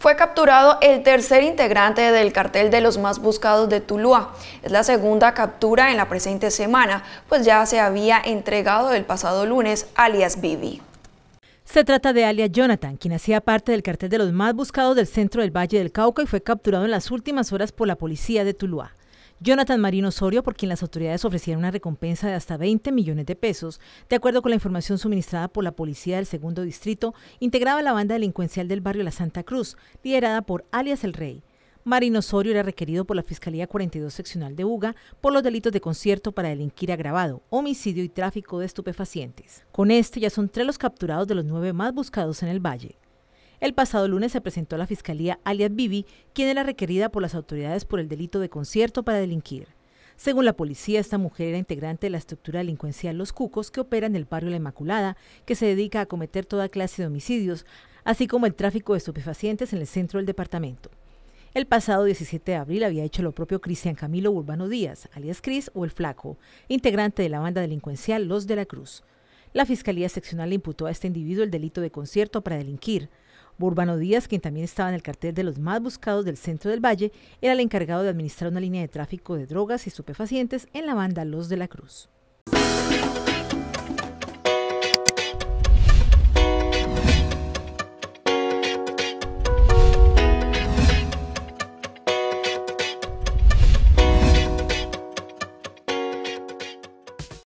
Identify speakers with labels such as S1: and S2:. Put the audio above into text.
S1: Fue capturado el tercer integrante del cartel de los más buscados de Tuluá. Es la segunda captura en la presente semana, pues ya se había entregado el pasado lunes alias Bibi.
S2: Se trata de alias Jonathan, quien hacía parte del cartel de los más buscados del centro del Valle del Cauca y fue capturado en las últimas horas por la policía de Tuluá. Jonathan Marino Osorio, por quien las autoridades ofrecieron una recompensa de hasta 20 millones de pesos. De acuerdo con la información suministrada por la policía del segundo distrito, integraba la banda delincuencial del barrio La Santa Cruz, liderada por alias El Rey. Marino Osorio era requerido por la Fiscalía 42 Seccional de Uga por los delitos de concierto para delinquir agravado, homicidio y tráfico de estupefacientes. Con este ya son tres los capturados de los nueve más buscados en el Valle. El pasado lunes se presentó a la Fiscalía alias Bibi, quien era requerida por las autoridades por el delito de concierto para delinquir. Según la policía, esta mujer era integrante de la estructura delincuencial Los Cucos, que opera en el barrio La Inmaculada, que se dedica a cometer toda clase de homicidios, así como el tráfico de estupefacientes en el centro del departamento. El pasado 17 de abril había hecho lo propio Cristian Camilo Urbano Díaz, alias Cris o El Flaco, integrante de la banda delincuencial Los de la Cruz. La Fiscalía Seccional le imputó a este individuo el delito de concierto para delinquir. Burbano Díaz, quien también estaba en el cartel de los más buscados del centro del Valle, era el encargado de administrar una línea de tráfico de drogas y estupefacientes en la banda Los de la Cruz.